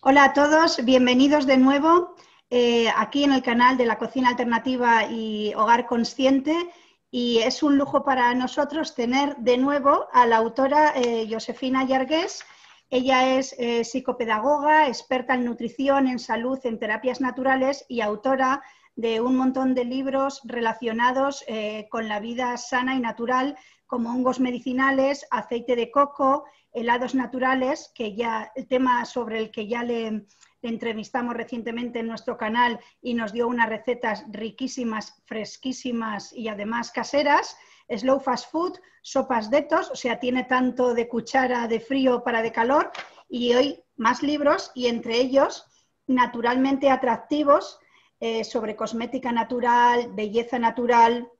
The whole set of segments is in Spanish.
Hola a todos, bienvenidos de nuevo eh, aquí en el canal de la Cocina Alternativa y Hogar Consciente. Y es un lujo para nosotros tener de nuevo a la autora eh, Josefina Yargués. Ella es eh, psicopedagoga, experta en nutrición, en salud, en terapias naturales y autora de un montón de libros relacionados con la vida sana y natural, como hongos medicinales, aceite de coco, helados naturales, que ya el tema sobre el que ya le, entrevistamos recientemente en nuestro canal y nos dio unas recetas riquísimas, fresquísimas y además caseras. Slow fast food, sopas tos, o sea, tiene tanto de cuchara de frío para de calor. Y hoy más libros y entre ellos naturalmente atractivos eh, sobre cosmética natural, belleza natural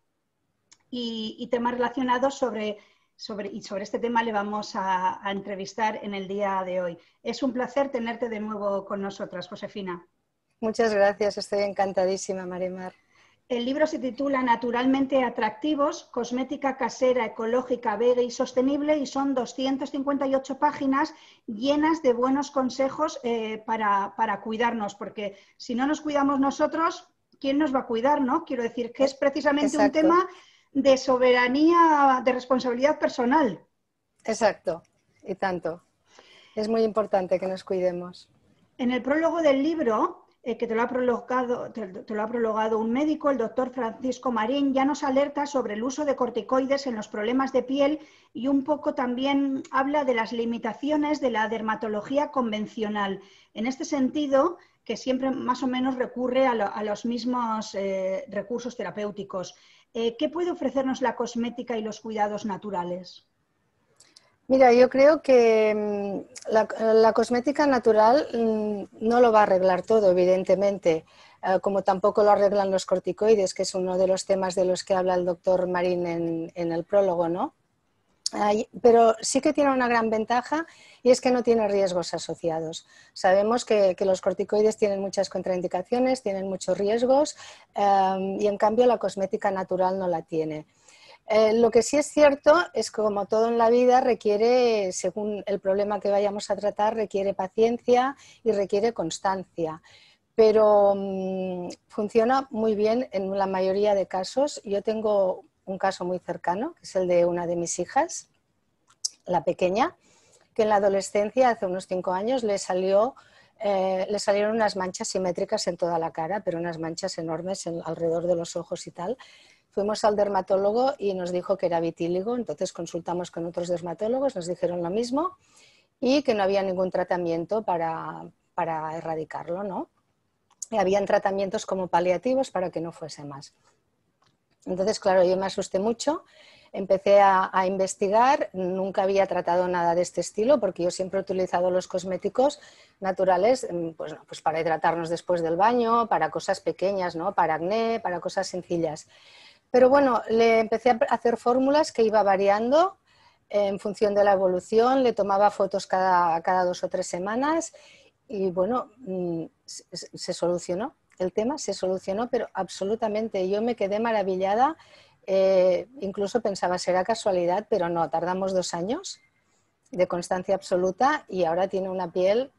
y temas relacionados sobre sobre, y sobre este tema le vamos a, entrevistar en el día de hoy. Es un placer tenerte de nuevo con nosotras, Josefina. Muchas gracias, estoy encantadísima, Marimar. El libro se titula Naturalmente Atractivos, Cosmética Casera, Ecológica, Vega y Sostenible y son 258 páginas llenas de buenos consejos eh, para, cuidarnos, porque si no nos cuidamos nosotros, ¿quién nos va a cuidar? ¿no? Quiero decir que es precisamente un tema de soberanía, de responsabilidad personal. Exacto, y tanto. Es muy importante que nos cuidemos. En el prólogo del libro, eh, que te lo, ha prologado, te, lo ha prologado un médico, el doctor Francisco Marín, ya nos alerta sobre el uso de corticoides en los problemas de piel y un poco también habla de las limitaciones de la dermatología convencional. En este sentido, que siempre más o menos recurre a, los mismos eh, recursos terapéuticos. Eh, ¿qué puede ofrecernos la cosmética y los cuidados naturales? Mira, yo creo que mm, la, cosmética natural mm, no lo va a arreglar todo, evidentemente, eh, como tampoco lo arreglan los corticoides, que es uno de los temas de los que habla el doctor Marín en el prólogo, ¿no? pero sí que tiene una gran ventaja y es que no tiene riesgos asociados. Sabemos que, los corticoides tienen muchas contraindicaciones, tienen muchos riesgos em, y en cambio la cosmética natural no la tiene. Eh, lo que sí es cierto es que como todo en la vida requiere, según el problema que vayamos a tratar, requiere paciencia y requiere constancia pero mm, funciona muy bien en la mayoría de casos. Yo tengo un caso muy cercano, que es el de una de mis hijas, la pequeña, que en la adolescencia, hace unos cinco años, le, salió, eh, le salieron unas manchas simétricas en toda la cara, pero unas manchas enormes alrededor de los ojos y tal. Fuimos al dermatólogo y nos dijo que era vitíligo, entonces consultamos con otros dermatólogos, nos dijeron lo mismo y que no había ningún tratamiento para, para erradicarlo, ¿no? habían tratamientos como paliativos para que no fuese más. Entonces, claro, yo me asusté mucho, empecé a, investigar, nunca había tratado nada de este estilo porque yo siempre he utilizado los cosméticos naturales mm, pues, pues, para hidratarnos después del baño, para cosas pequeñas, ¿no? para acné, para cosas sencillas. Pero bueno, le empecé a hacer fórmulas que iba variando eh, en función de la evolución, le tomaba fotos cada, dos o tres semanas y bueno, mm, se solucionó el tema se solucionó, pero absolutamente. Yo me quedé maravillada, eh, incluso pensaba, será casualidad, pero no, tardamos dos años de constancia absoluta y ahora tiene una piel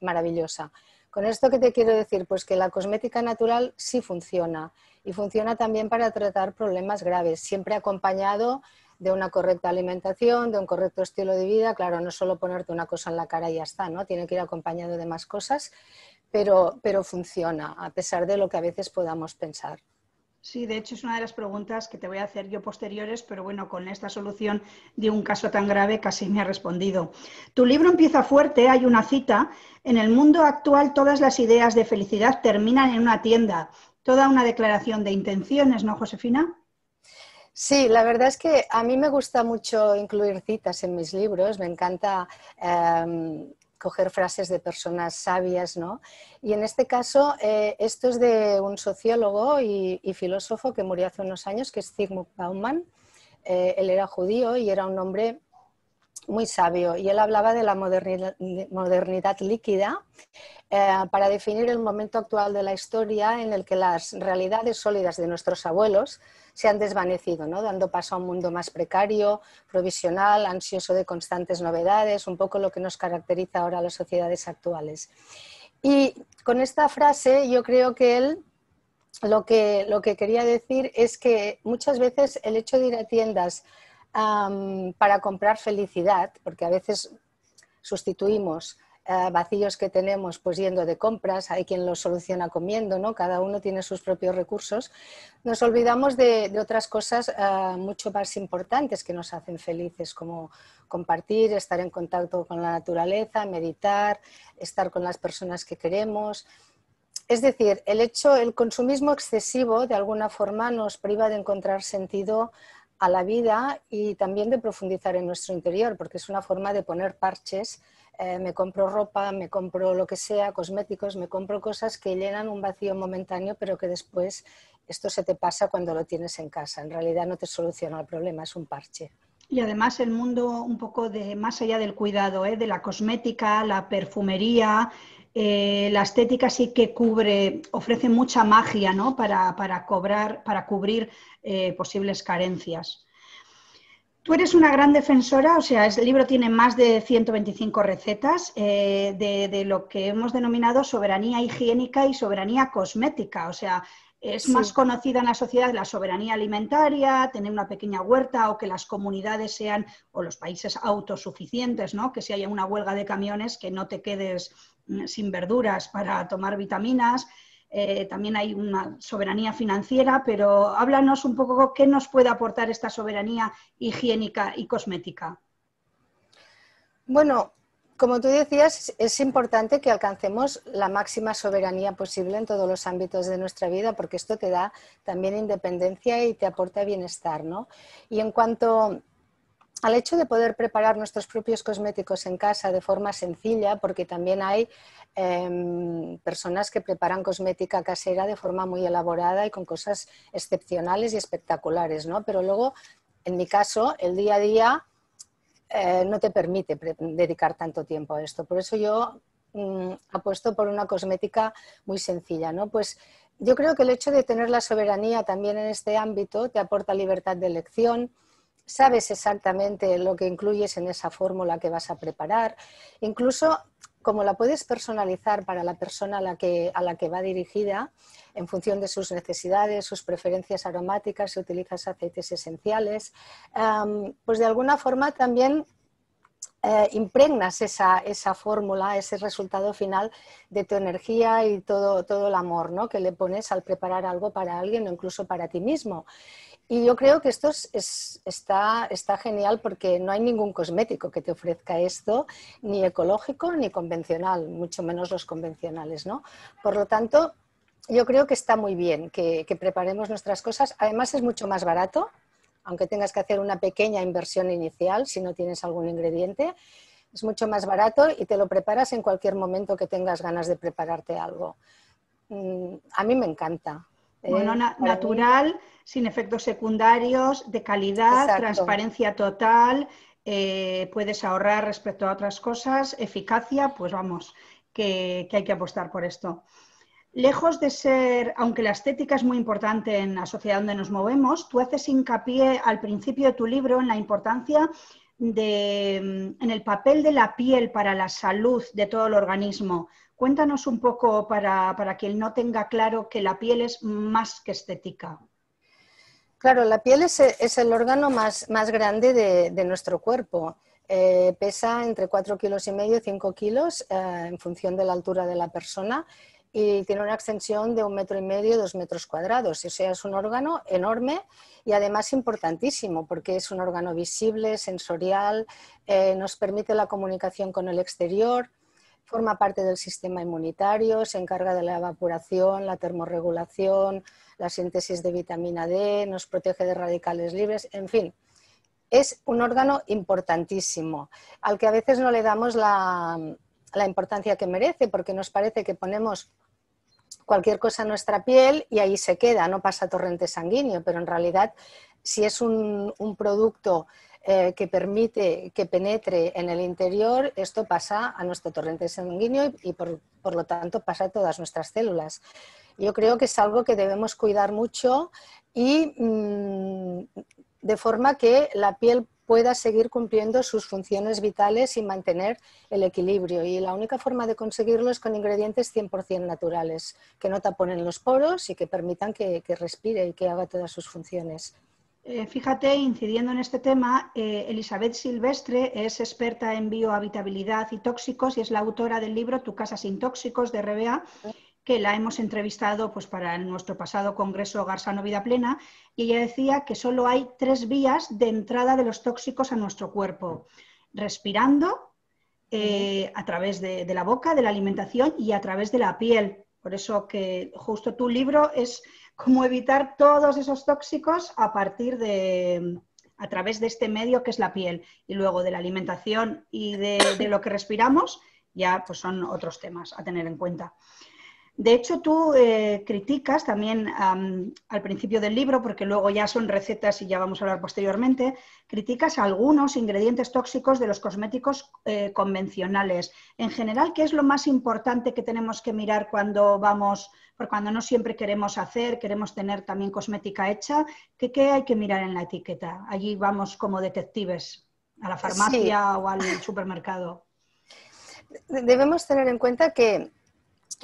maravillosa. Con esto que te quiero decir, pues que la cosmética natural sí funciona y funciona también para tratar problemas graves, siempre acompañado de una correcta alimentación, de un correcto estilo de vida. Claro, no solo ponerte una cosa en la cara y ya está, ¿no? Tiene que ir acompañado de más cosas pero, funciona, a pesar de lo que a veces podamos pensar. Sí, de hecho es una de las preguntas que te voy a hacer yo posteriores, pero bueno, con esta solución de un caso tan grave casi me ha respondido. Tu libro empieza fuerte, hay una cita, en el mundo actual todas las ideas de felicidad terminan en una tienda. Toda una declaración de intenciones, ¿no, Josefina? Sí, la verdad es que a mí me gusta mucho incluir citas en mis libros, me encanta em, coger frases de personas sabias, ¿no? Y en este caso, eh, esto es de un sociólogo y, filósofo que murió hace unos años, que es Zygmunt Bauman. Eh, él era judío y era un hombre muy sabio y él hablaba de la modernidad, modernidad líquida eh, para definir el momento actual de la historia en el que las realidades sólidas de nuestros abuelos se han desvanecido, ¿no? dando paso a un mundo más precario, provisional, ansioso de constantes novedades, un poco lo que nos caracteriza ahora las sociedades actuales. Y con esta frase yo creo que él lo que, lo que quería decir es que muchas veces el hecho de ir a tiendas para comprar felicidad, porque a veces sustituimos eh, vacíos que tenemos pues yendo de compras, hay quien los soluciona comiendo, ¿no? Cada uno tiene sus propios recursos. Nos olvidamos de, otras cosas eh, mucho más importantes que nos hacen felices, como compartir, estar en contacto con la naturaleza, meditar, estar con las personas que queremos. Es decir, el hecho, el consumismo excesivo de alguna forma nos priva de encontrar sentido a la vida y también de profundizar en nuestro interior, porque es una forma de poner parches. Eh, me compro ropa, me compro lo que sea, cosméticos, me compro cosas que llenan un vacío momentáneo, pero que después esto se te pasa cuando lo tienes en casa. En realidad no te soluciona el problema, es un parche. Y además el mundo un poco de más allá del cuidado, ¿eh? de la cosmética, la perfumería, eh, la estética sí que cubre, ofrece mucha magia para, cobrar, para cubrir eh, posibles carencias. Tú eres una gran defensora, o sea, el este libro tiene más de 125 recetas eh, de, lo que hemos denominado soberanía higiénica y soberanía cosmética, o sea, es más conocida en la sociedad la soberanía alimentaria, tener una pequeña huerta o que las comunidades sean, o los países autosuficientes, ¿no? Que si haya una huelga de camiones, que no te quedes Mm, sin verduras para tomar vitaminas. Eh, también hay una soberanía financiera, pero háblanos un poco qué nos puede aportar esta soberanía higiénica y cosmética. Bueno, como tú decías, es importante que alcancemos la máxima soberanía posible en todos los ámbitos de nuestra vida, porque esto te da también independencia y te aporta bienestar, ¿no? Y en cuanto al hecho de poder preparar nuestros propios cosméticos en casa de forma sencilla, porque también hay em, personas que preparan cosmética casera de forma muy elaborada y con cosas excepcionales y espectaculares, ¿no? Pero luego, en mi caso, el día a día eh, no te permite dedicar tanto tiempo a esto. Por eso yo mm, apuesto por una cosmética muy sencilla, ¿no? Pues yo creo que el hecho de tener la soberanía también en este ámbito te aporta libertad de elección, sabes exactamente lo que incluyes en esa fórmula que vas a preparar, incluso como la puedes personalizar para la persona a la que, a la que va dirigida, en función de sus necesidades, sus preferencias aromáticas, si utilizas aceites esenciales, pues de alguna forma también eh, impregnas esa, fórmula, ese resultado final de tu energía y todo, todo el amor ¿no? que le pones al preparar algo para alguien o incluso para ti mismo. Y yo creo que esto está, genial porque no hay ningún cosmético que te ofrezca esto, ni ecológico ni convencional, mucho menos los convencionales, ¿no? Por lo tanto, yo creo que está muy bien que preparemos nuestras cosas. Además, es mucho más barato, aunque tengas que hacer una pequeña inversión inicial si no tienes algún ingrediente. Es mucho más barato y te lo preparas en cualquier momento que tengas ganas de prepararte algo. Mm, a mí me encanta, eh, bueno, natural, sin efectos secundarios, de calidad, transparencia total, eh, puedes ahorrar respecto a otras cosas, eficacia, pues vamos, que hay que apostar por esto lejos de ser, aunque la estética es muy importante en la sociedad donde nos movemos, tú haces hincapié al principio de tu libro en la importancia Mm, en el papel de la piel para la salud de todo el organismo. Cuéntanos un poco para, para quien no tenga claro que la piel es más que estética. Claro, la piel es, es el órgano más, más grande de, de nuestro cuerpo. Eh, pesa entre 4 kilos y medio, 5 kilos, eh, en función de la altura de la persona y tiene una extensión de un metro y medio, dos metros cuadrados. O sea, es un órgano enorme y además importantísimo porque es un órgano visible, sensorial, eh, nos permite la comunicación con el exterior, forma parte del sistema inmunitario, se encarga de la evaporación, la termorregulación, la síntesis de vitamina D, nos protege de radicales libres, en fin. Es un órgano importantísimo, al que a veces no le damos la, la importancia que merece, porque nos parece que ponemos cualquier cosa en nuestra piel y ahí se queda, no pasa torrente sanguíneo, pero en realidad si es un, producto eh, que permite que penetre en el interior, esto pasa a nuestro torrente sanguíneo y, por, lo tanto pasa a todas nuestras células. Yo creo que es algo que debemos cuidar mucho y mm, de forma que la piel pueda seguir cumpliendo sus funciones vitales y mantener el equilibrio. Y la única forma de conseguirlo es con ingredientes 100% naturales, que no taponen los poros y que permitan que, respire y que haga todas sus funciones. Eh, fíjate, incidiendo en este tema, eh, Elizabeth Silvestre es experta en biohabitabilidad y tóxicos y es la autora del libro Tu casa sin tóxicos de RBA que la hemos entrevistado pues, para nuestro pasado congreso Garzano Vida Plena, y ella decía que solo hay tres vías de entrada de los tóxicos a nuestro cuerpo, respirando, eh, a través de, la boca, de la alimentación y a través de la piel. Por eso que justo tu libro es cómo evitar todos esos tóxicos a partir de a través de este medio que es la piel y luego de la alimentación y de, de lo que respiramos ya pues son otros temas a tener en cuenta. De hecho, tú eh, criticas también al principio del libro, porque luego ya son recetas y ya vamos a hablar posteriormente, criticas algunos ingredientes tóxicos de los cosméticos eh, convencionales. En general, ¿qué es lo más importante que tenemos que mirar cuando vamos, por cuando no siempre queremos hacer, queremos tener también cosmética hecha? ¿Qué, hay que mirar en la etiqueta? Allí vamos como detectives a la farmacia o al supermercado. Debemos tener en cuenta que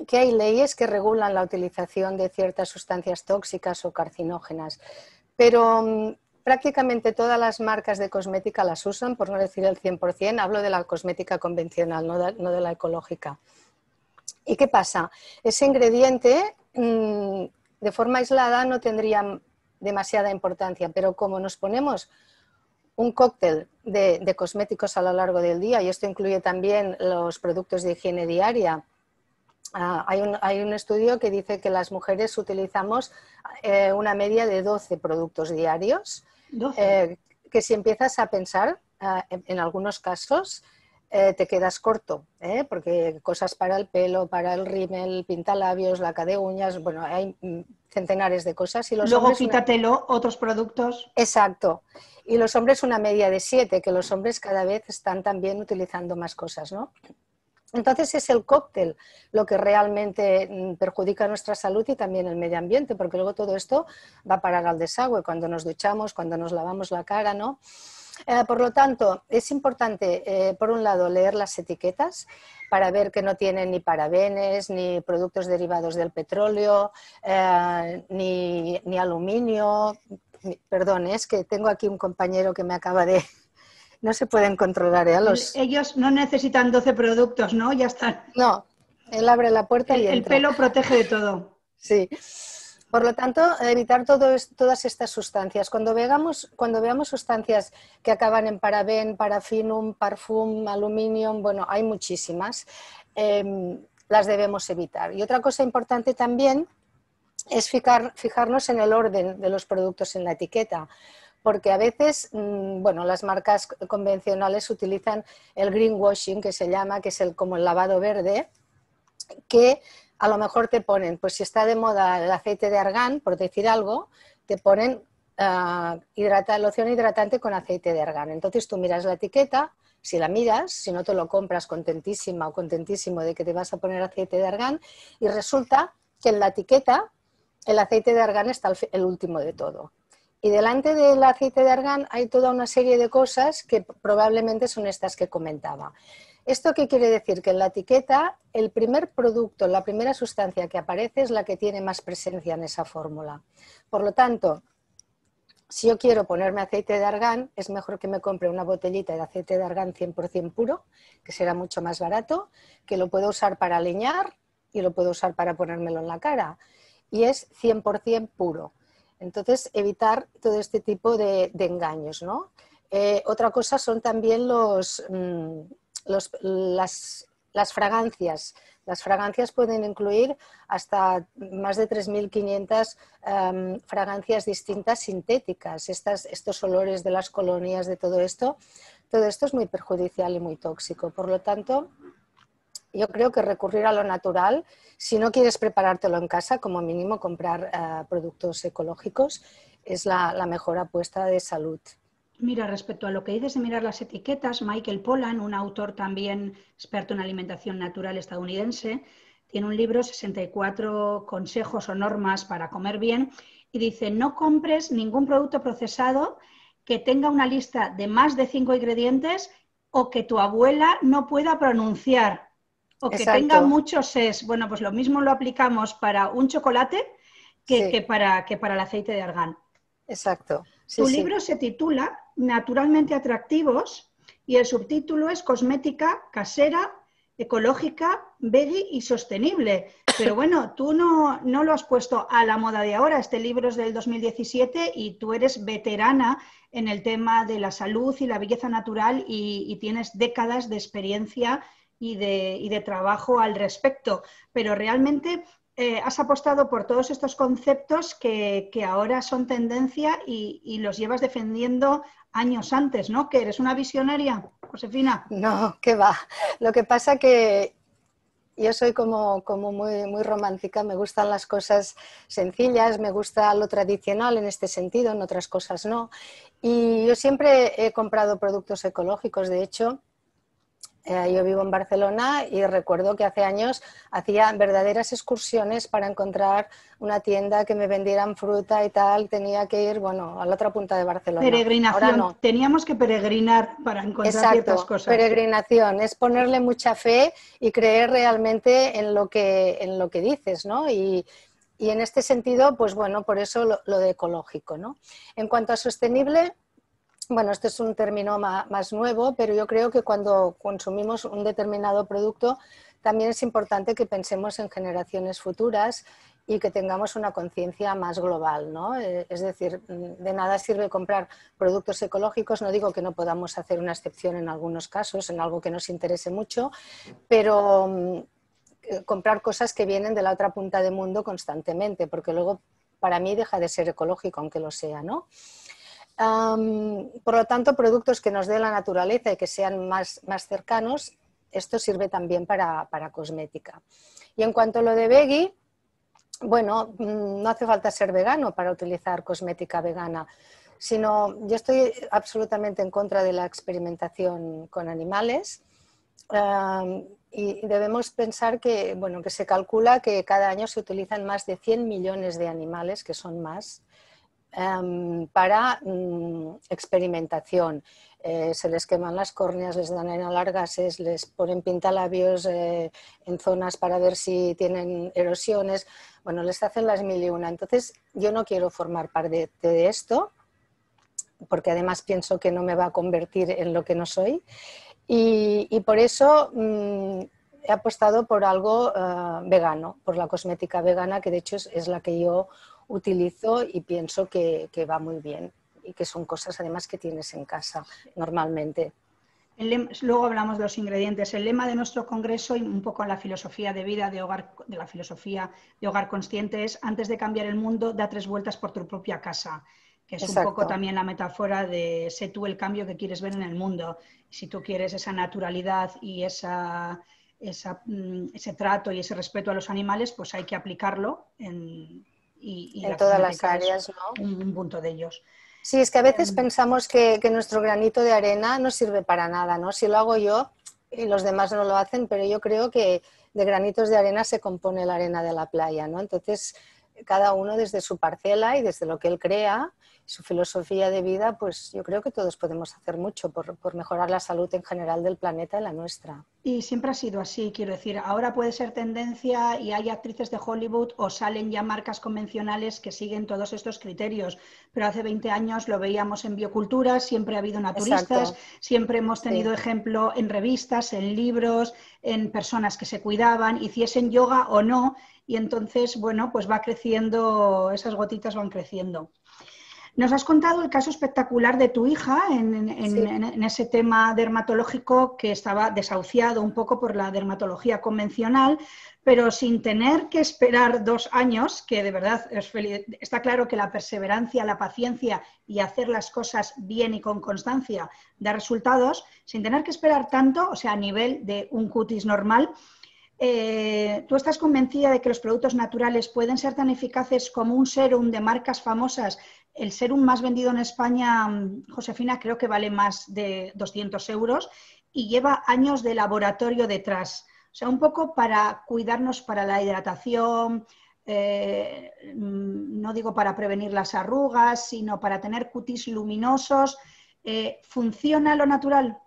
que hay leyes que regulan la utilización de ciertas sustancias tóxicas o carcinógenas, pero mm, prácticamente todas las marcas de cosmética las usan, por no decir el 100%, hablo de la cosmética convencional, no de, la ecológica. ¿Y qué pasa? Ese ingrediente mm, de forma aislada no tendría demasiada importancia, pero como nos ponemos un cóctel de, cosméticos a lo largo del día, y esto incluye también los productos de higiene diaria, Ah, hay, un, hay, un, estudio que dice que las mujeres utilizamos eh, una media de 12 productos diarios, eh, que si empiezas a pensar, ah, en, algunos casos, eh, te quedas corto, porque cosas para el pelo, para el rímel, pintalabios, laca de uñas, bueno, hay mm, centenares de cosas. Y los Luego quítatelo otros productos. Exacto. Y los hombres una media de 7, que los hombres cada vez están también utilizando más cosas, ¿no? Entonces es el cóctel lo que realmente mm, perjudica nuestra salud y también el medio ambiente, porque luego todo esto va a parar al desagüe cuando nos duchamos, cuando nos lavamos la cara, ¿no? Eh, por lo tanto, es importante, eh, por un lado, leer las etiquetas para ver que no tienen ni parabenes, ni productos derivados del petróleo, eh, ni, ni aluminio. Perdón, es que tengo aquí un compañero que me acaba de no se pueden controlar ¿eh? los... Ellos no necesitan 12 productos, ¿no? Ya están. No, él abre la puerta y... Entra. El pelo protege de todo. Sí. Por lo tanto, evitar todas estas sustancias. Cuando veamos, cuando veamos sustancias que acaban en paraben, parafinum, parfum, aluminio, bueno, hay muchísimas, em, las debemos evitar. Y otra cosa importante también es fijarnos en el orden de los productos en la etiqueta porque a veces, mm, bueno, las marcas convencionales utilizan el greenwashing, que se llama, que es el, como el lavado verde, que a lo mejor te ponen, pues si está de moda el aceite de argán, por decir algo, te ponen uh, loción hidratante con aceite de argán. Entonces tú miras la etiqueta, si la miras, si no te lo compras contentísima o contentísimo de que te vas a poner aceite de argán, y resulta que en la etiqueta el aceite de argán está el último de todo. Y delante del aceite de argán hay toda una serie de cosas que probablemente son estas que comentaba. ¿Esto qué quiere decir? Que en la etiqueta el primer producto, la primera sustancia que aparece es la que tiene más presencia en esa fórmula. Por lo tanto, si yo quiero ponerme aceite de argán, es mejor que me compre una botellita de aceite de argán 100% puro, que será mucho más barato, que lo puedo usar para leñar y lo puedo usar para ponérmelo en la cara. Y es 100% puro. Entonces, evitar todo este tipo de, engaños, ¿no? Eh, otra cosa son también los, mm, las, fragancias. Las fragancias pueden incluir hasta más de 3.500 em, fragancias distintas sintéticas. estos olores de las colonias, de todo esto, todo esto es muy perjudicial y muy tóxico. Por lo tanto, yo creo que recurrir a lo natural, si no quieres preparártelo en casa, como mínimo comprar eh, productos ecológicos, es la, mejor apuesta de salud. Mira, respecto a lo que dices de mirar las etiquetas, Michael Pollan, un autor también experto en alimentación natural estadounidense, tiene un libro 64 consejos o normas para comer bien y dice, no compres ningún producto procesado que tenga una lista de más de cinco ingredientes o que tu abuela no pueda pronunciar. O que tenga muchos es, Bueno, pues lo mismo lo aplicamos para un chocolate que, para, que para el aceite de argán. Exacto. tu libro se titula Naturalmente Atractivos y el subtítulo es Cosmética Casera, Ecológica, Veggie y Sostenible. Pero bueno, tú no, no lo has puesto a la moda de ahora. Este libro es del 2017 y tú eres veterana en el tema de la salud y la belleza natural y tienes décadas de experiencia y de, trabajo al respecto. Pero realmente eh, has apostado por todos estos conceptos que, ahora son tendencia y, los llevas defendiendo años antes, ¿no? Que eres una visionaria, Josefina. No, que va. Lo que pasa que yo soy como, muy romántica, me gustan las cosas sencillas, me gusta lo tradicional en este sentido, en otras cosas no. Y yo siempre he comprado productos ecológicos, de hecho, eh, yo vivo en Barcelona y recuerdo que hace años hacía verdaderas excursiones para encontrar una tienda que me vendieran fruta y tal. Tenía que ir, bueno, a la otra punta de Barcelona. Peregrinación. Teníamos que peregrinar para encontrar ciertas cosas. Peregrinación es ponerle mucha fe y creer realmente en lo que, en lo que dices, Y, en este sentido, pues bueno, por eso lo, lo de ecológico, ¿no? En cuanto a sostenible, bueno, este es un término más, nuevo, pero yo creo que cuando consumimos un determinado producto, también es importante que pensemos en generaciones futuras y que tengamos una conciencia más global, ¿no? Eh, es decir, de nada sirve comprar productos ecológicos, no digo que no podamos hacer una excepción en algunos casos, en algo que nos interese mucho, pero mm, eh, comprar cosas que vienen de la otra punta del mundo constantemente, porque luego para mí deja de ser ecológico, aunque lo sea, ¿no? por lo tanto, productos que nos dé la naturaleza y que sean más, cercanos, esto sirve también para, cosmética. Y en cuanto a lo de veggie, bueno, mm, no hace falta ser vegano para utilizar cosmética vegana, sino yo estoy absolutamente en contra de la experimentación con animales. y debemos pensar que, bueno, que se calcula que cada año se utilizan más de 100 millones de animales, que son más, Em, para mm, experimentación. Eh, se les queman las córneas, les dan alargases, les ponen pintalabios eh, en zonas para ver si tienen erosiones. Bueno, les hacen las mil y una. Entonces, yo no quiero formar parte de, esto, porque además pienso que no me va a convertir en lo que no soy. Y, por eso mm, he apostado por algo eh, vegano, por la cosmética vegana, que de hecho es la que yo utilizo y pienso que, va muy bien y que son cosas además que tienes en casa normalmente. luego hablamos de los ingredientes. El lema de nuestro congreso y un poco la filosofía de vida de hogar, de la filosofía de hogar consciente es antes de cambiar el mundo, da tres vueltas por tu propia casa, que es un poco también la metáfora de sé tú el cambio que quieres ver en el mundo. Si tú quieres esa naturalidad y esa, esa, mm, ese trato y ese respeto a los animales, pues hay que aplicarlo en, en todas las áreas, ¿no? Un, punto de ellos. Sí, es que a veces em, pensamos que, que, nuestro granito de arena no sirve para nada, ¿no? Si lo hago yo, y eh, los demás no lo hacen, pero yo creo que de granitos de arena se compone la arena de la playa, ¿no? Entonces, cada uno desde su parcela y desde lo que él crea, su filosofía de vida, pues yo creo que todos podemos hacer mucho por, mejorar la salud en general del planeta y la nuestra. Y siempre ha sido así, quiero decir, ahora puede ser tendencia y hay actrices de Hollywood o salen ya marcas convencionales que siguen todos estos criterios, pero hace 20 años lo veíamos en biocultura, siempre ha habido naturistas, siempre hemos tenido ejemplo en revistas, en libros, en personas que se cuidaban, hiciesen yoga o no, y entonces, bueno, pues va creciendo, esas gotitas van creciendo. Nos has contado el caso espectacular de tu hija en, ese tema dermatológico que estaba desahuciado un poco por la dermatología convencional, pero sin tener que esperar dos años, que de verdad está claro que la perseverancia, la paciencia y hacer las cosas bien y con constancia da resultados, sin tener que esperar tanto, o sea, a nivel de un cutis normal, eh, ¿tú estás convencida de que los productos naturales pueden ser tan eficaces como un serum de marcas famosas? El serum más vendido en España, Josefina, creo que vale más de 200 euros y lleva años de laboratorio detrás. O sea, un poco para cuidarnos para la hidratación, eh, no digo para prevenir las arrugas, sino para tener cutis luminosos. Eh, ¿Funciona lo natural?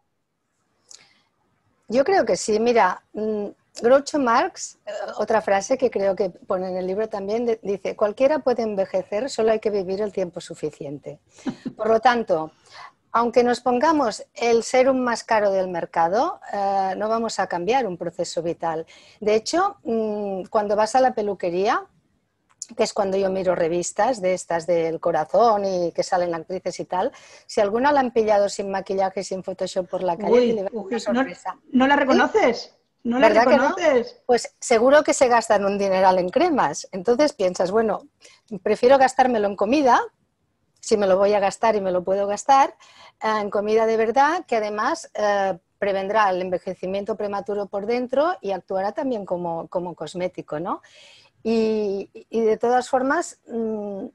Yo creo que sí. Mira, mm, Groucho Marx, otra frase que creo que pone en el libro también, dice, cualquiera puede envejecer, solo hay que vivir el tiempo suficiente. Por lo tanto, aunque nos pongamos el ser un más caro del mercado, eh, no vamos a cambiar un proceso vital. De hecho, mm, cuando vas a la peluquería, que es cuando yo miro revistas de estas del corazón y que salen actrices y tal, si alguna la han pillado sin maquillaje, sin Photoshop por la calle, ¿No, la ¿Eh? reconoces? ¿No la reconoces? Que Pues seguro que se gastan un dineral en cremas. Entonces piensas, bueno, prefiero gastármelo en comida, si me lo voy a gastar y me lo puedo gastar, eh, en comida de verdad, que además eh, prevendrá el envejecimiento prematuro por dentro y actuará también como, como cosmético, ¿no? y, de todas formas, mm,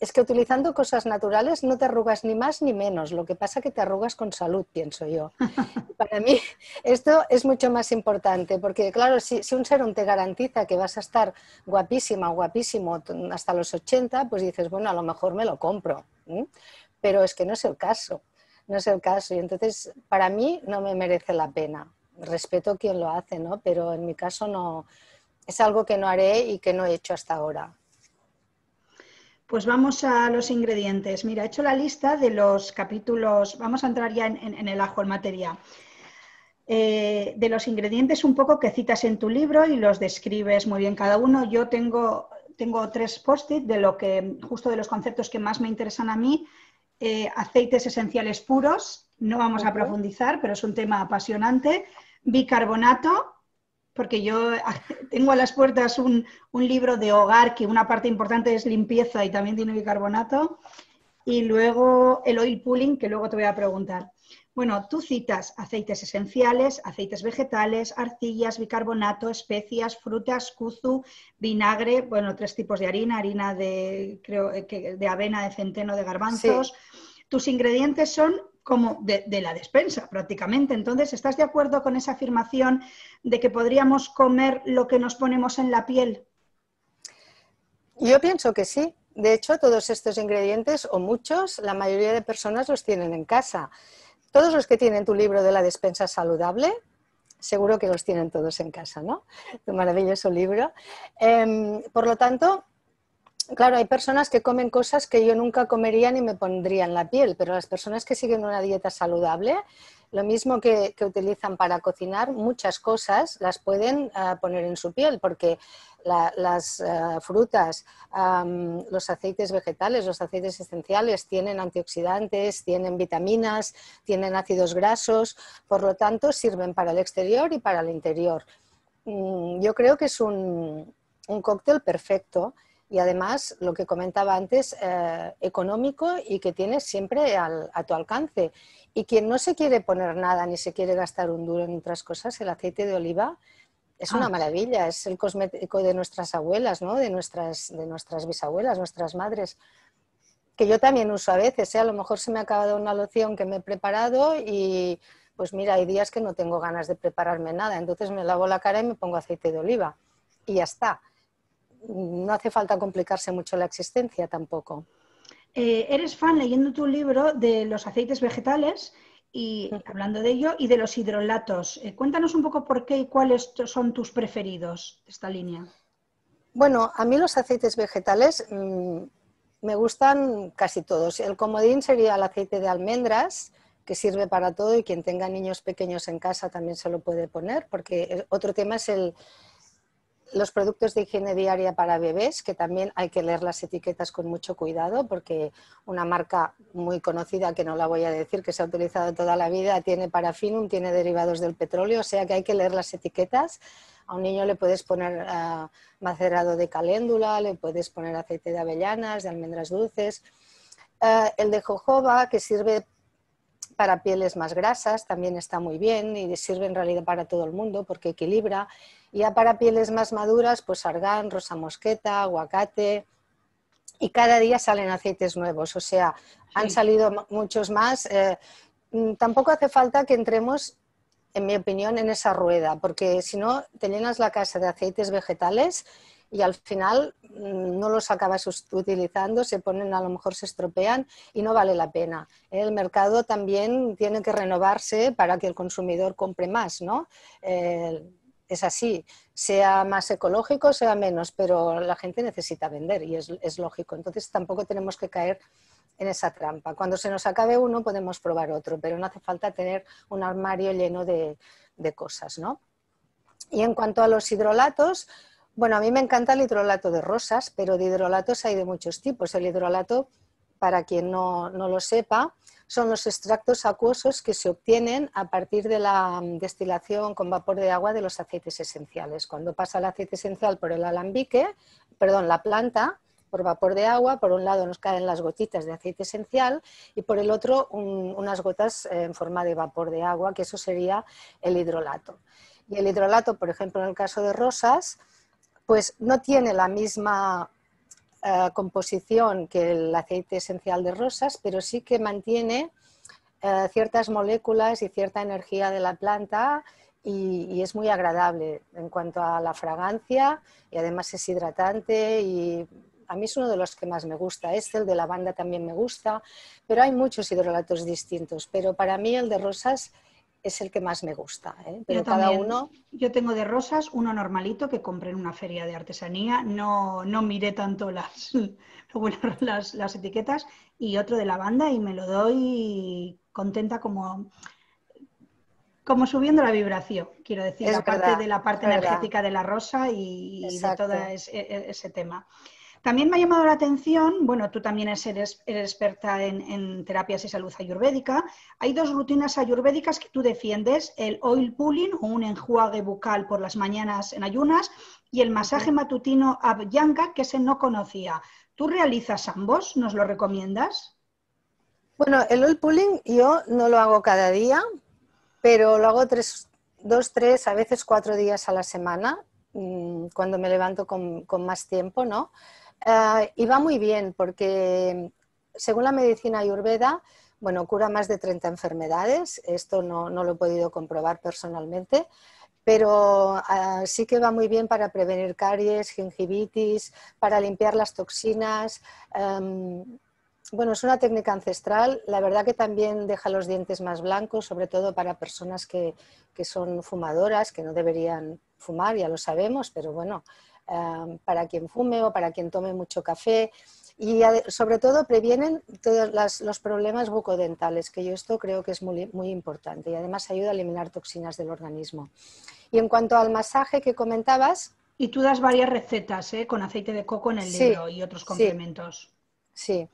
es que utilizando cosas naturales no te arrugas ni más ni menos, lo que pasa es que te arrugas con salud, pienso yo. Para mí esto es mucho más importante, porque claro, si, un sérum te garantiza que vas a estar guapísima o guapísimo hasta los 80, pues dices, bueno, a lo mejor me lo compro, pero es que no es el caso, no es el caso. Y entonces, para mí no me merece la pena. Respeto quien lo hace, ¿no? Pero en mi caso no, es algo que no haré y que no he hecho hasta ahora. Pues vamos a los ingredientes. Mira, he hecho la lista de los capítulos, vamos a entrar ya en, el ajo, en materia. Eh, de los ingredientes un poco que citas en tu libro y los describes muy bien cada uno. Yo tengo, tengo tres post-it de lo que, justo de los conceptos que más me interesan a mí, eh, aceites esenciales puros, no vamos a profundizar, pero es un tema apasionante, bicarbonato, porque yo tengo a las puertas un, libro de hogar que una parte importante es limpieza y también tiene bicarbonato, y luego el oil pulling, que luego te voy a preguntar. Bueno, tú citas aceites esenciales, aceites vegetales, arcillas, bicarbonato, especias, frutas, kuzu, vinagre, bueno, tres tipos de harina, harina de, eh, de avena, de centeno, de garbanzos. Tus ingredientes son como de, la despensa prácticamente. Entonces, ¿estás de acuerdo con esa afirmación de que podríamos comer lo que nos ponemos en la piel? Yo pienso que sí. De hecho, todos estos ingredientes, o muchos, la mayoría de personas los tienen en casa. Todos los que tienen tu libro de la despensa saludable, seguro que los tienen todos en casa, ¿no? Tu maravilloso libro. Em, por lo tanto, claro, hay personas que comen cosas que yo nunca comería ni me pondría en la piel, pero las personas que siguen una dieta saludable, lo mismo que, utilizan para cocinar, muchas cosas las pueden ah, poner en su piel, porque las ah, frutas, los aceites vegetales, los aceites esenciales tienen antioxidantes, tienen vitaminas, tienen ácidos grasos, por lo tanto sirven para el exterior y para el interior. Mm, yo creo que es un cóctel perfecto y además lo que comentaba antes, eh, económico y que tienes siempre a tu alcance. Y quien no se quiere poner nada ni se quiere gastar un duro en otras cosas, el aceite de oliva es una ah. maravilla, es el cosmético de nuestras abuelas, ¿no? de, nuestras, de nuestras bisabuelas, nuestras madres que yo también uso a veces, ¿eh? a lo mejor se me ha acabado una loción que me he preparado y pues mira, hay días que no tengo ganas de prepararme nada, entonces me lavo la cara y me pongo aceite de oliva y ya está no hace falta complicarse mucho la existencia tampoco. Eh, eres fan leyendo tu libro de los aceites vegetales y hablando de ello y de los hidrolatos. Eh, cuéntanos un poco por qué y cuáles son tus preferidos de esta línea. Bueno, a mí los aceites vegetales mm, me gustan casi todos. El comodín sería el aceite de almendras, que sirve para todo y quien tenga niños pequeños en casa también se lo puede poner, porque eh, otro tema es el, los productos de higiene diaria para bebés, que también hay que leer las etiquetas con mucho cuidado, porque una marca muy conocida, que no la voy a decir, que se ha utilizado toda la vida, tiene parafinum, tiene derivados del petróleo, o sea que hay que leer las etiquetas. A un niño le puedes poner ah, macerado de caléndula, le puedes poner aceite de avellanas, de almendras dulces. Ah, el de jojoba, que sirve para pieles más grasas, también está muy bien y sirve en realidad para todo el mundo porque equilibra. Y ya para pieles más maduras, pues argán, rosa mosqueta, aguacate. Y cada día salen aceites nuevos, o sea, han salido muchos más. Eh, mm, tampoco hace falta que entremos, en mi opinión, en esa rueda, porque si no, te la casa de aceites vegetales y al final mm, no los acabas utilizando, se ponen, a lo mejor se estropean y no vale la pena. El mercado también tiene que renovarse para que el consumidor compre más, ¿no? Eh, es así, sea más ecológico, sea menos, pero la gente necesita vender y es, lógico. Entonces tampoco tenemos que caer en esa trampa. Cuando se nos acabe uno podemos probar otro, pero no hace falta tener un armario lleno de, de cosas, ¿no? Y en cuanto a los hidrolatos, bueno, a mí me encanta el hidrolato de rosas, pero de hidrolatos hay de muchos tipos. El hidrolato, para quien no, lo sepa, son los extractos acuosos que se obtienen a partir de la mm, destilación con vapor de agua de los aceites esenciales. Cuando pasa el aceite esencial por el alambique, perdón, la planta, por vapor de agua, por un lado nos caen las gotitas de aceite esencial y por el otro unas gotas eh, en forma de vapor de agua, que eso sería el hidrolato. Y el hidrolato, por ejemplo, en el caso de rosas, pues no tiene la misma eh, composición que el aceite esencial de rosas, pero sí que mantiene eh, ciertas moléculas y cierta energía de la planta y, y, es muy agradable en cuanto a la fragancia y además es hidratante y a mí es uno de los que más me gusta. Este, el de lavanda también me gusta, pero hay muchos hidrolatos distintos, pero para mí el de rosas es el que más me gusta. ¿eh? Pero yo cada uno. Yo tengo de rosas uno normalito que compré en una feria de artesanía. No, no miré tanto las, las, etiquetas. Y otro de lavanda y me lo doy contenta como como subiendo la vibración, quiero decir, aparte de la parte energética de la rosa y, de todo e, e, ese tema. También me ha llamado la atención, bueno, tú también eres, experta en, terapias y salud ayurvédica. Hay dos rutinas ayurvédicas que tú defiendes, el oil pulling o un enjuague bucal por las mañanas en ayunas y el masaje matutino Abhyanga que se no conocía. ¿Tú realizas ambos? ¿Nos lo recomiendas? Bueno, el oil pulling yo no lo hago cada día, pero lo hago tres, dos, tres, a veces cuatro días a la semana mm, cuando me levanto con más tiempo, ¿no? Ah, y va muy bien porque mm, según la medicina ayurveda, bueno, cura más de 30 enfermedades, esto no, lo he podido comprobar personalmente, pero ah, sí que va muy bien para prevenir caries, gingivitis, para limpiar las toxinas. Em, bueno, es una técnica ancestral, la verdad que también deja los dientes más blancos, sobre todo para personas que son fumadoras, que no deberían fumar, ya lo sabemos, pero bueno, para quien fume o para quien tome mucho café y sobre todo previenen todos los problemas bucodentales, que yo esto creo que es muy, muy importante y además ayuda a eliminar toxinas del organismo. Y en cuanto al masaje que comentabas... Y tú das varias recetas ¿eh? con aceite de coco en el libro y otros complementos. sí.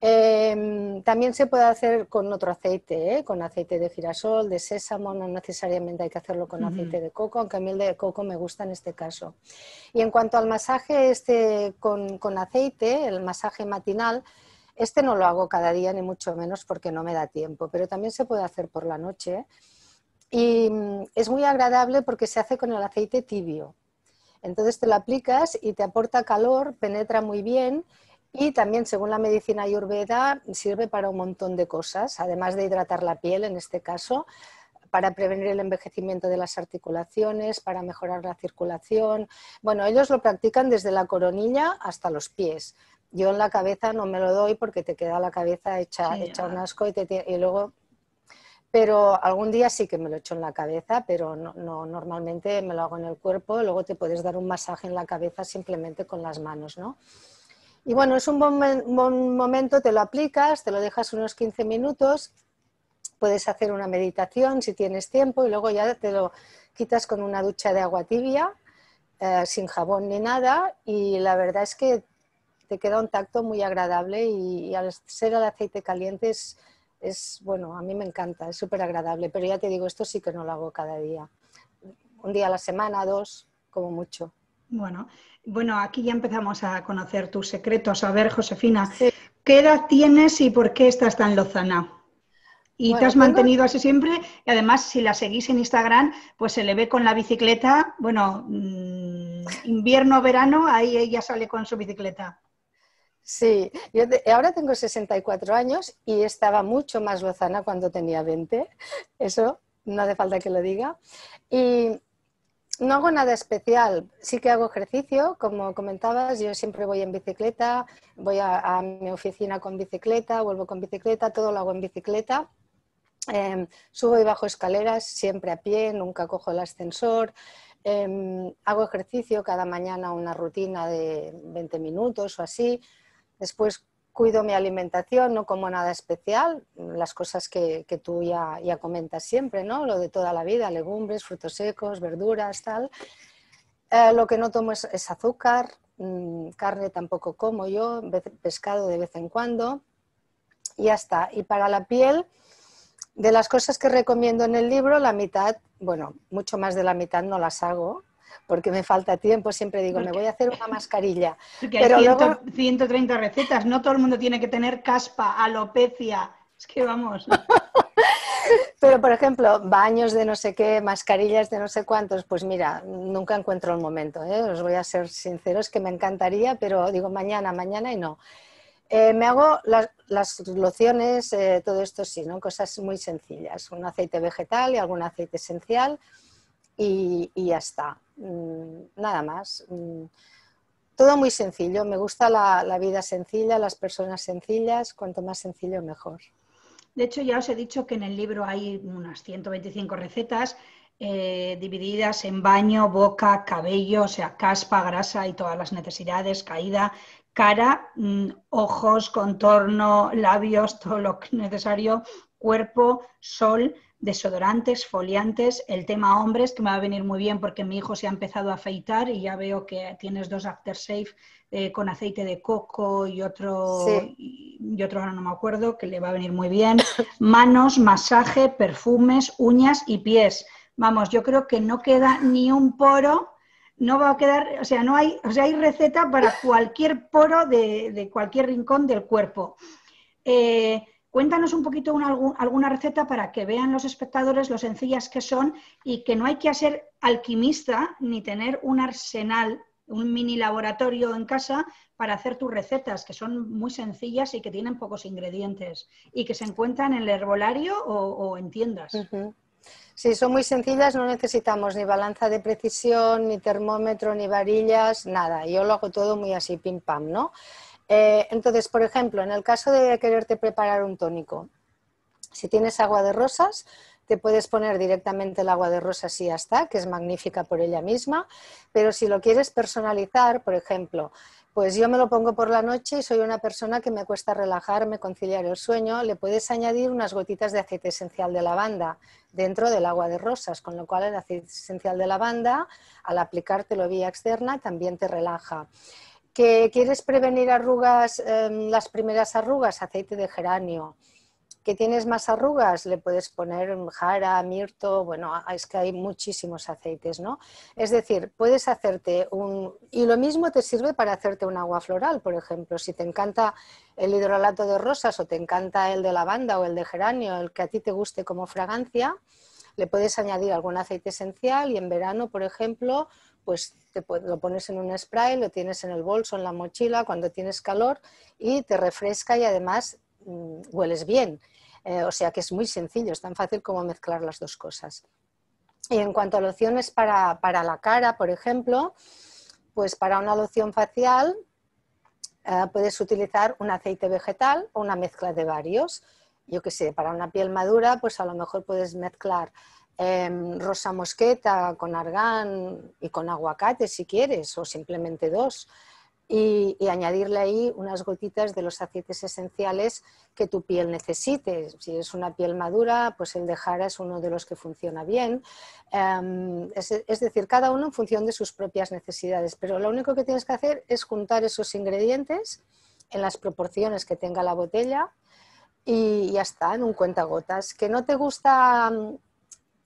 Em, también se puede hacer con otro aceite, ¿eh? con aceite de girasol, de sésamo, no necesariamente hay que hacerlo con aceite de coco, aunque a mí el de coco me gusta en este caso. Y en cuanto al masaje este con, con aceite, el masaje matinal, este no lo hago cada día ni mucho menos porque no me da tiempo, pero también se puede hacer por la noche. Y mm, es muy agradable porque se hace con el aceite tibio. Entonces te lo aplicas y te aporta calor, penetra muy bien y también, según la medicina ayurveda, sirve para un montón de cosas, además de hidratar la piel en este caso, para prevenir el envejecimiento de las articulaciones, para mejorar la circulación. Bueno, ellos lo practican desde la coronilla hasta los pies. Yo en la cabeza no me lo doy porque te queda la cabeza hecha, un asco y, te, luego pero algún día sí que me lo echo en la cabeza, pero no, normalmente me lo hago en el cuerpo, luego te puedes dar un masaje en la cabeza simplemente con las manos, ¿no? Y bueno, es un buen momento, te lo aplicas, te lo dejas unos 15 minutos, puedes hacer una meditación si tienes tiempo y luego ya te lo quitas con una ducha de agua tibia, eh, sin jabón ni nada, y la verdad es que te queda un tacto muy agradable y, al ser el aceite caliente es, bueno, a mí me encanta, es súper agradable, pero ya te digo, esto sí que no lo hago cada día, un día a la semana, dos, como mucho. Bueno, bueno, aquí ya empezamos a conocer tus secretos. A ver, Josefina, ¿qué edad tienes y por qué estás tan lozana? Y te has mantenido así siempre. Y además, si la seguís en Instagram, pues se le ve con la bicicleta. Bueno, mm, invierno, verano, ahí ella sale con su bicicleta. Sí, yo ahora tengo 64 años y estaba mucho más lozana cuando tenía 20. Eso no hace falta que lo diga. Y no hago nada especial, sí que hago ejercicio, como comentabas, yo siempre voy en bicicleta, voy a, mi oficina con bicicleta, vuelvo con bicicleta, todo lo hago en bicicleta. Em, subo y bajo escaleras siempre a pie, nunca cojo el ascensor. Em, hago ejercicio cada mañana, una rutina de 20 minutos o así. Después cuido mi alimentación, no como nada especial, las cosas que, tú ya, comentas siempre, ¿no? Lo de toda la vida, legumbres, frutos secos, verduras, tal. Eh, lo que no tomo es, azúcar, mm, carne tampoco como yo, pescado de vez en cuando, y ya está. Y para la piel, de las cosas que recomiendo en el libro, la mitad, bueno, mucho más de la mitad no las hago, porque me falta tiempo, siempre digo, me voy a hacer una mascarilla. hay 130 recetas, no todo el mundo tiene que tener caspa, alopecia, es que vamos. Pero, por ejemplo, baños de no sé qué, mascarillas de no sé cuántos, pues mira, nunca encuentro el momento, ¿eh? os voy a ser sinceros, que me encantaría, pero digo mañana, mañana y no. Eh, me hago las, lociones, eh, todo esto sí, ¿no? cosas muy sencillas, un aceite vegetal y algún aceite esencial y ya está nada más. Mm, todo muy sencillo, me gusta la, vida sencilla, las personas sencillas, cuanto más sencillo mejor. De hecho, ya os he dicho que en el libro hay unas 125 recetas eh, divididas en baño, boca, cabello, o sea, caspa, grasa y todas las necesidades, caída, cara, mm, ojos, contorno, labios, todo lo necesario, cuerpo, sol desodorantes, foliantes, el tema hombres, que me va a venir muy bien porque mi hijo se ha empezado a afeitar y ya veo que tienes dos aftershave Safe eh, con aceite de coco y otro, y otro ahora no me acuerdo, que le va a venir muy bien. Manos, masaje, perfumes, uñas y pies. Vamos, yo creo que no queda ni un poro no va a quedar, o sea, no hay, o sea, hay receta para cualquier poro de, de cualquier rincón del cuerpo. Eh, Cuéntanos un poquito alguna receta para que vean los espectadores lo sencillas que son y que no hay que ser alquimista ni tener un arsenal, un mini laboratorio en casa para hacer tus recetas, que son muy sencillas y que tienen pocos ingredientes y que se encuentran en el herbolario o, en tiendas. Sí, son muy sencillas, no necesitamos ni balanza de precisión, ni termómetro, ni varillas, nada. Yo lo hago todo muy así, pim pam, ¿no? Eh, entonces, por ejemplo, en el caso de quererte preparar un tónico, si tienes agua de rosas, te puedes poner directamente el agua de rosas y ya está, que es magnífica por ella misma, pero si lo quieres personalizar, por ejemplo, pues yo me lo pongo por la noche y soy una persona que me cuesta relajarme, conciliar el sueño, le puedes añadir unas gotitas de aceite esencial de lavanda dentro del agua de rosas, con lo cual el aceite esencial de lavanda, al aplicártelo vía externa, también te relaja que quieres prevenir arrugas, em, las primeras arrugas, aceite de geranio. Que tienes más arrugas, le puedes poner jara, mirto, bueno, es que hay muchísimos aceites, ¿no? Es decir, puedes hacerte un... Y lo mismo te sirve para hacerte un agua floral, por ejemplo. Si te encanta el hidrolato de rosas o te encanta el de lavanda o el de geranio, el que a ti te guste como fragancia, le puedes añadir algún aceite esencial y en verano, por ejemplo, pues te, lo pones en un spray, lo tienes en el bolso, en la mochila, cuando tienes calor y te refresca y además mm, hueles bien. Eh, o sea que es muy sencillo, es tan fácil como mezclar las dos cosas. Y en cuanto a lociones para, para la cara, por ejemplo, pues para una loción facial eh, puedes utilizar un aceite vegetal o una mezcla de varios. Yo qué sé, para una piel madura, pues a lo mejor puedes mezclar Em, rosa mosqueta con argán y con aguacate si quieres, o simplemente dos, y, añadirle ahí unas gotitas de los aceites esenciales que tu piel necesite. Si es una piel madura, pues el de jara es uno de los que funciona bien. Em, es, es, decir, cada uno en función de sus propias necesidades, pero lo único que tienes que hacer es juntar esos ingredientes en las proporciones que tenga la botella y ya está, en un cuentagotas. Que no te gusta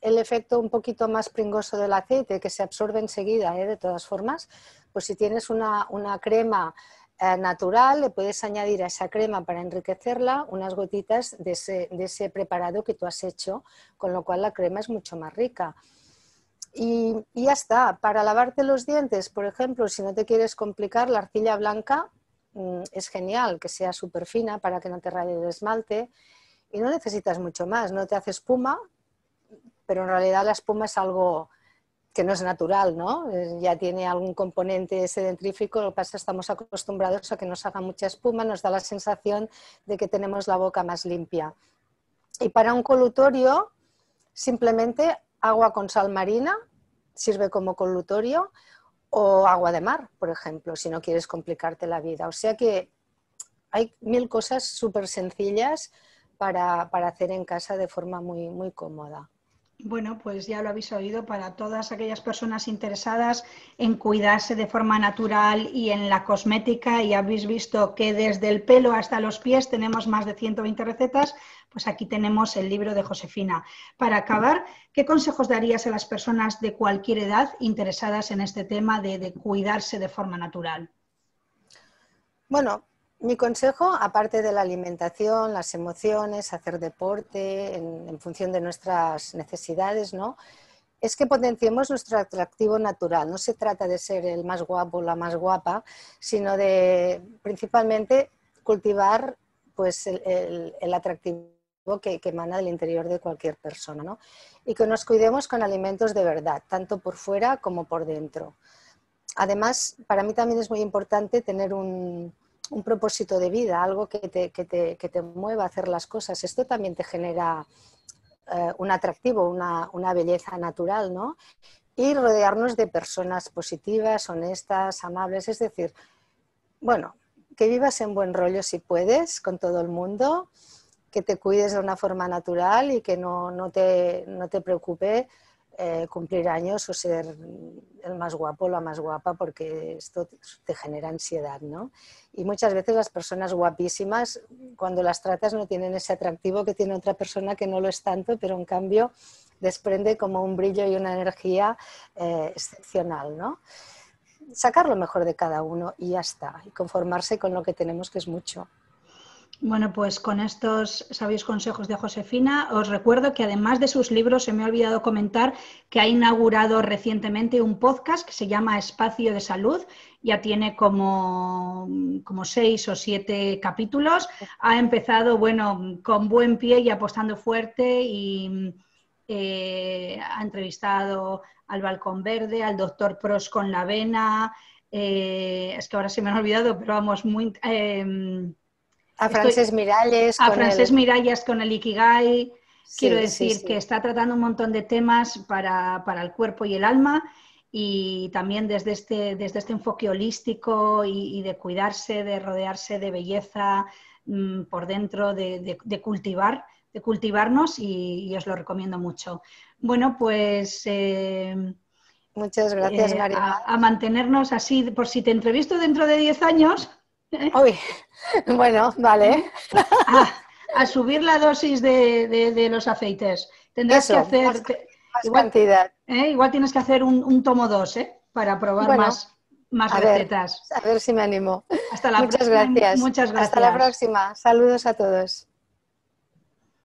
el efecto un poquito más pringoso del aceite, que se absorbe enseguida, ¿eh? de todas formas, pues si tienes una, crema eh, natural, le puedes añadir a esa crema para enriquecerla unas gotitas de ese, preparado que tú has hecho, con lo cual la crema es mucho más rica. Y, ya está, para lavarte los dientes, por ejemplo, si no te quieres complicar, la arcilla blanca mm, es genial, que sea súper fina para que no te raye el esmalte y no necesitas mucho más, no te hace espuma, pero en realidad la espuma es algo que no es natural, eh, Ya tiene algún componente sedentrífico, lo que pasa es que estamos acostumbrados a que nos haga mucha espuma, nos da la sensación de que tenemos la boca más limpia. Y para un colutorio, simplemente agua con sal marina sirve como colutorio o agua de mar, por ejemplo, si no quieres complicarte la vida. O sea que hay mil cosas súper sencillas para, hacer en casa de forma muy cómoda. Bueno, pues ya lo habéis oído para todas aquellas personas interesadas en cuidarse de forma natural y en la cosmética y habéis visto que desde el pelo hasta los pies tenemos más de 120 recetas, pues aquí tenemos el libro de Josefina. Para acabar, ¿qué consejos darías a las personas de cualquier edad interesadas en este tema de, de cuidarse de forma natural? Bueno, mi consejo, aparte de la alimentación, las emociones, hacer deporte en, función de nuestras necesidades, ¿no? es que potenciemos nuestro atractivo natural. No se trata de ser el más guapo o la más guapa, sino de principalmente cultivar pues, el, atractivo que, emana del interior de cualquier persona. Y que nos cuidemos con alimentos de verdad, tanto por fuera como por dentro. Además, para mí también es muy importante tener un, un propósito de vida, algo que te, que te, mueva a hacer las cosas. Esto también te genera eh, un atractivo, una, belleza natural, ¿no? Y rodearnos de personas positivas, honestas, amables, es decir, bueno, que vivas en buen rollo si puedes con todo el mundo, que te cuides de una forma natural y que no, te, no te preocupe eh, cumplir años o ser el más guapo o la más guapa, porque esto te genera ansiedad, ¿no? Y muchas veces las personas guapísimas, cuando las tratas, no tienen ese atractivo que tiene otra persona que no lo es tanto, pero en cambio desprende como un brillo y una energía eh, excepcional, ¿no? Sacar lo mejor de cada uno y ya está, y conformarse con lo que tenemos, que es mucho. Bueno, pues con estos sabios consejos de Josefina, os recuerdo que además de sus libros, se me ha olvidado comentar que ha inaugurado recientemente un podcast que se llama Espacio de Salud. Ya tiene como, como seis o siete capítulos. Ha empezado, bueno, con buen pie y apostando fuerte y eh, ha entrevistado al Balcón Verde, al doctor Pros con la Vena. Eh, es que ahora se me han olvidado, pero vamos, muy... Em, a Frances Miralles. A con el... Miralles con el Ikigai. Quiero decir que está tratando un montón de temas para, el cuerpo y el alma y también desde este, desde este enfoque holístico y, de cuidarse, de rodearse de belleza mm, por dentro, de, cultivar, de cultivarnos y, os lo recomiendo mucho. Bueno, pues... Em, Muchas gracias, eh, a, a, mantenernos así, por si te entrevisto dentro de 10 años, bueno, vale. a subir la dosis de, los aceites. Tendrás que hacer. igual, cantidad. Eh, igual tienes que hacer un, tomo 2, ¿eh? Para probar más, más recetas. a ver si me animo. Hasta la Muchas gracias. Hasta la próxima. Saludos a todos.